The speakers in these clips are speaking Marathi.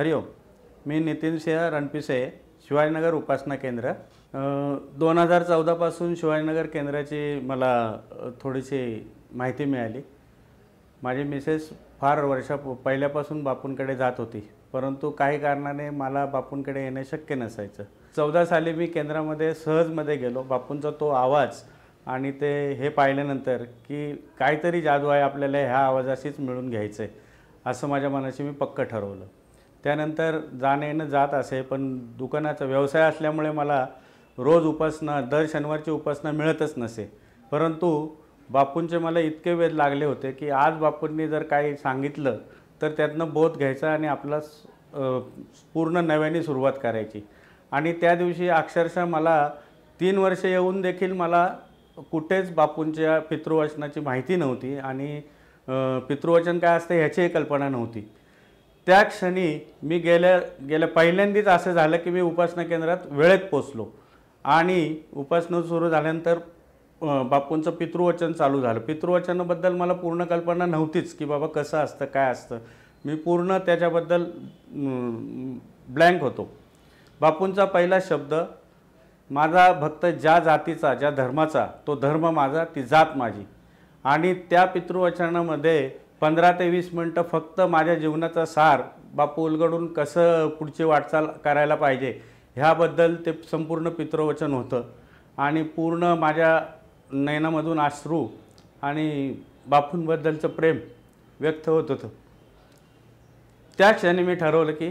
हरिओम मी नितीन सिंह रणपिसे शिवाजीनगर उपासना केंद्र दोन हजार चौदापासून शिवाजीनगर केंद्राची मला थोडीशी माहिती मिळाली माझी मिसेस फार वर्षा पहिल्यापासून बापूंकडे जात होती परंतु काही कारणाने मला बापूंकडे येणे शक्य नसायचं चौदा साली मी केंद्रामध्ये सहजमध्ये गेलो बापूंचा तो आवाज आणि ते हे पाहिल्यानंतर की काहीतरी जादू आहे आपल्याला ह्या आवाजाशीच मिळून घ्यायचं आहे असं माझ्या मनाशी मी पक्क ठरवलं त्यानंतर जाणं येणं जात असे पण दुकानाचा व्यवसाय असल्यामुळे मला रोज उपासना दर शनिवारची उपासना मिळतच नसे परंतु बापूंचे मला इतके वेध लागले होते की आज बापूंनी जर काही सांगितलं तर त्यातनं बोध घ्यायचा आणि आपला पूर्ण नव्याने सुरुवात करायची आणि त्या दिवशी अक्षरशः मला तीन वर्ष येऊन देखील मला कुठेच बापूंच्या पितृवचनाची माहिती नव्हती आणि पितृवचन काय असतं ह्याचीही कल्पना नव्हती त्या क्षणी मी गेल्या गेल्या पहिल्यांदीच असं झालं की मी उपासना केंद्रात वेळेत पोचलो आणि उपासना सुरू झाल्यानंतर बापूंचं पितृवचन चालू झालं पितृवचनाबद्दल मला पूर्ण कल्पना नव्हतीच की बाबा कसं असतं काय असतं मी पूर्ण त्याच्याबद्दल ब्लँक होतो बापूंचा पहिला शब्द माझा भक्त ज्या जातीचा ज्या धर्माचा तो धर्म माझा ती जात माझी आणि त्या पितृवचनामध्ये पंधरा ते वीस मिनटं फक्त माझ्या जीवनाचा सार बापू उलगडून कसं पुढची वाटचाल करायला पाहिजे ह्याबद्दल ते संपूर्ण पितृवचन होतं आणि पूर्ण माझ्या नयनामधून आश्रू आणि बापूंबद्दलचं प्रेम व्यक्त होत होतं त्या क्षणी मी ठरवलं की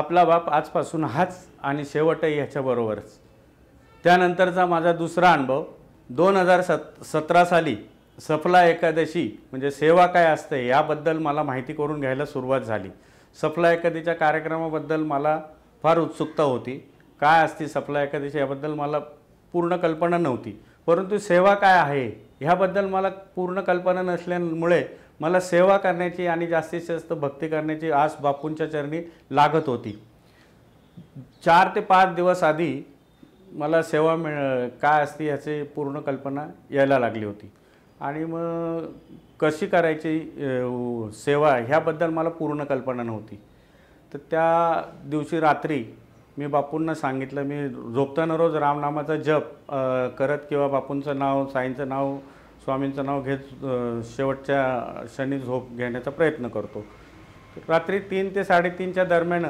आपला बाप आजपासून हाच आणि शेवटही ह्याच्याबरोबरच त्यानंतरचा माझा दुसरा अनुभव दोन हजार सत सतरा साली सफला एकादशी म्हणजे सेवा काय असते याबद्दल मला माहिती करून घ्यायला सुरुवात झाली सफला एकादशीच्या कार्यक्रमाबद्दल मला फार उत्सुकता होती काय असते सफला एकादशी याबद्दल मला पूर्ण कल्पना नव्हती परंतु सेवा काय आहे ह्याबद्दल मला पूर्ण कल्पना नसल्यामुळे मला सेवा करण्याची आणि जास्तीत जास्त भक्ती करण्याची आस बापूंच्या चरणी लागत होती चार ते पाच दिवस आधी मला सेवा मिळ काय असते याची पूर्ण कल्पना यायला लागली होती आणि मग कशी करायची सेवा ह्याबद्दल मला पूर्ण कल्पना नव्हती तर त्या दिवशी रात्री मी बापूंना सांगितलं मी झोपताना रोज रामनामाचा जप करत किंवा बापूंचं नाव साईंचं नाव स्वामींचं नाव घेत शेवटच्या क्षणी झोप घेण्याचा प्रयत्न करतो रात्री तीन ते साडेतीनच्या दरम्यान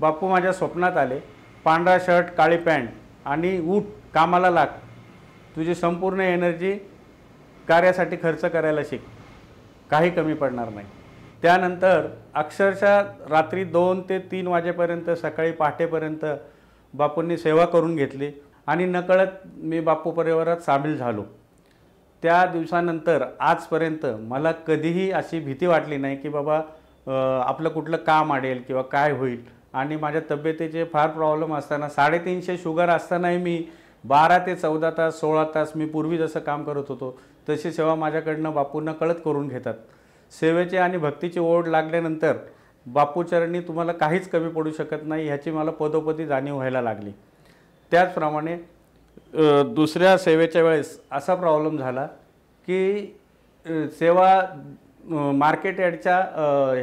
बापू माझ्या स्वप्नात आले पांढरा शर्ट काळी पॅन्ट आणि ऊट कामाला लाग तुझी संपूर्ण एनर्जी कार्यासाठी खर्च करायला शिक काही कमी पडणार नाही त्यानंतर अक्षरशः रात्री दोन ते तीन वाजेपर्यंत सकाळी पहाटेपर्यंत बापूंनी सेवा करून घेतली आणि नकळत मी बापू परिवारात सामील झालो त्या दिवसानंतर आजपर्यंत मला कधीही अशी भीती वाटली नाही की बाबा आपलं कुठलं काम आडेल किंवा काय होईल आणि माझ्या तब्येतीचे फार प्रॉब्लेम असताना साडेतीनशे शुगर असतानाही मी बारा ते चौदा तास सोळा तास मी पूर्वी जसं काम करत होतो तशी सेवा माझ्याकडनं बापूंना कळत करून घेतात सेवेचे आणि भक्तीची ओढ लागल्यानंतर बापूचरणी तुम्हाला काहीच कमी पडू शकत नाही ह्याची मला पदोपदी जाणीव व्हायला लागली त्याचप्रमाणे दुसऱ्या सेवेच्या वेळेस असा प्रॉब्लेम झाला की सेवा मार्केट यार्डच्या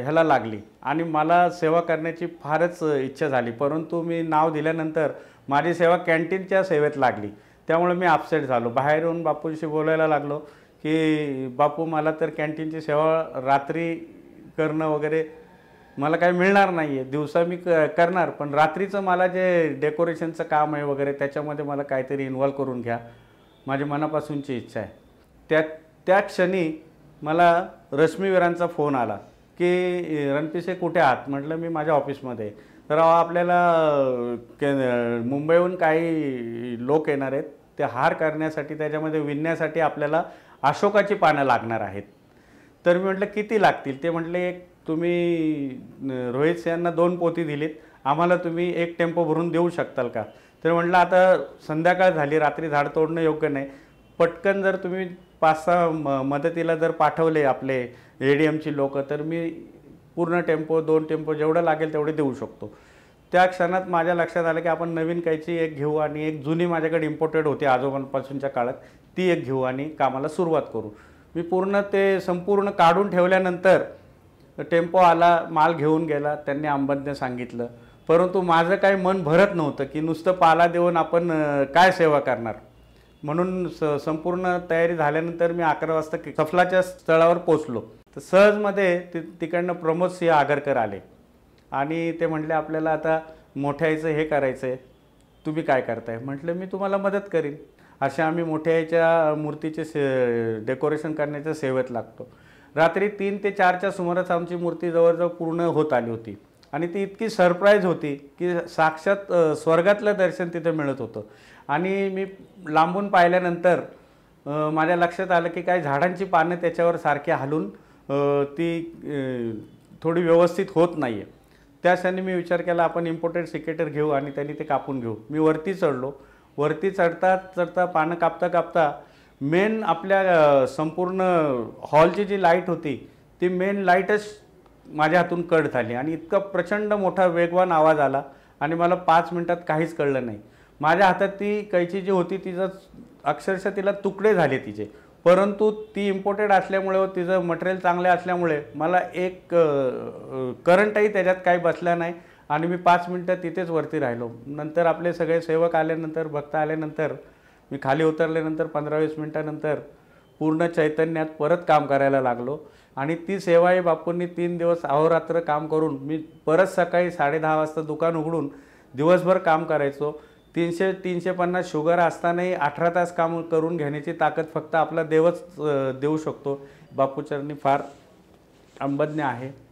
ह्याला लागली आणि मला सेवा करण्याची फारच इच्छा झाली परंतु मी नाव दिल्यानंतर माझी सेवा कॅन्टीनच्या सेवेत लागली त्यामुळे मी अपसेट झालो बाहेरून बापूशी बोलायला लागलो की बापू मला तर कॅन्टीनची सेवा रात्री करणं वगैरे मला काही मिळणार नाही आहे दिवसा मी क करणार पण रात्रीचं मला जे डेकोरेशनचं काम आहे वगैरे त्याच्यामध्ये मला काहीतरी इन्व्हॉल्व करून घ्या माझ्या मनापासूनची इच्छा आहे त्या त्या क्षणी मला रश्मीवीरांचा फोन आला की रणपिसे कुठे आहात म्हटलं मी माझ्या ऑफिसमध्ये तर आपल्याला के मुंबईहून काही लोक येणार आहेत ते हार करण्यासाठी त्याच्यामध्ये विणण्यासाठी आपल्याला अशोकाची पानं लागणार आहेत तर मी म्हटलं किती लागतील ते म्हटले एक तुम्ही रोहित सिंहांना दोन पोती दिलीत आम्हाला तुम्ही एक टेम्पो भरून देऊ शकताल का तर म्हटलं आता संध्याकाळ झाली रात्री झाड तोडणं योग्य नाही पटकन जर तुम्ही पाच सहा म मदतीला जर पाठवले आपले एमची लोकं तर मी पूर्ण टेम्पो दोन टेम्पो जेवढं लागेल तेवढे देऊ शकतो त्या क्षणात माझ्या लक्षात आलं की आपण नवीन काहीची एक घेऊ आणि एक जुनी माझ्याकडे इम्पोर्टेड होती आजोबांपासूनच्या काळात ती एक घेऊ आणि कामाला सुरुवात करू मी पूर्ण ते संपूर्ण काढून ठेवल्यानंतर टेम्पो आला माल घेऊन गेला त्यांनी आंबज्ञ सांगितलं परंतु माझं काही मन भरत नव्हतं की नुसतं पाला देऊन आपण काय सेवा करणार म्हणून स संपूर्ण तयारी झाल्यानंतर मी अकरा वाजता सफलाच्या स्थळावर पोचलो तर सहजमध्ये ति तिकडनं प्रमोद सिंह आगरकर आले आणि ते म्हटले आपल्याला आता यायचं हे करायचं आहे तुम्ही काय करताय म्हटलं मी तुम्हाला मदत करीन अशा आम्ही मोठ्याच्या मूर्तीचे से डेकोरेशन करण्याच्या सेवेत लागतो रात्री तीन ते चारच्या सुमारास आमची मूर्ती जवळजवळ पूर्ण होत आली होती आणि ती इतकी सरप्राईज होती की साक्षात स्वर्गातलं दर्शन तिथे मिळत होतं आणि मी लांबून पाहिल्यानंतर माझ्या लक्षात आलं की काही झाडांची पानं त्याच्यावर सारखी हलून ती थोडी व्यवस्थित होत नाही आहे त्या मी विचार केला आपण इम्पोर्टेड सिकेटर घेऊ आणि त्यांनी ते कापून घेऊ मी वरती चढलो वरती चढता चढता पानं कापता कापता मेन आपल्या संपूर्ण हॉलची जी लाईट होती ती मेन लाईटच माझ्या हातून कट झाली आणि इतका प्रचंड मोठा वेगवान आवाज आला आणि मला पाच मिनटात काहीच कळलं नाही माझ्या हातात ती कैची जी होती तिचं अक्षरशः तिला तुकडे झाले तिचे परंतु ती इम्पोर्टेड असल्यामुळे व तिचं मटेरियल चांगले असल्यामुळे मला एक करंटही त्याच्यात काही बसला नाही आणि मी पाच मिनटं तिथेच वरती राहिलो नंतर आपले सगळे सेवक आल्यानंतर भक्त आल्यानंतर मी खाली उतरल्यानंतर पंधरा वीस मिनटानंतर पूर्ण चैतन्यात परत काम करायला लागलो आणि ती सेवाही बापूंनी तीन दिवस अहोरात्र काम करून मी परत सकाळी साडे वाजता दुकान उघडून दिवसभर काम करायचो तीनशे तीनशे पन्नास शुगर असतानाही अठरा तास काम करून घेण्याची ताकद फक्त आपला देवच देऊ शकतो बापूचरणी फार अंबज्ञ आहे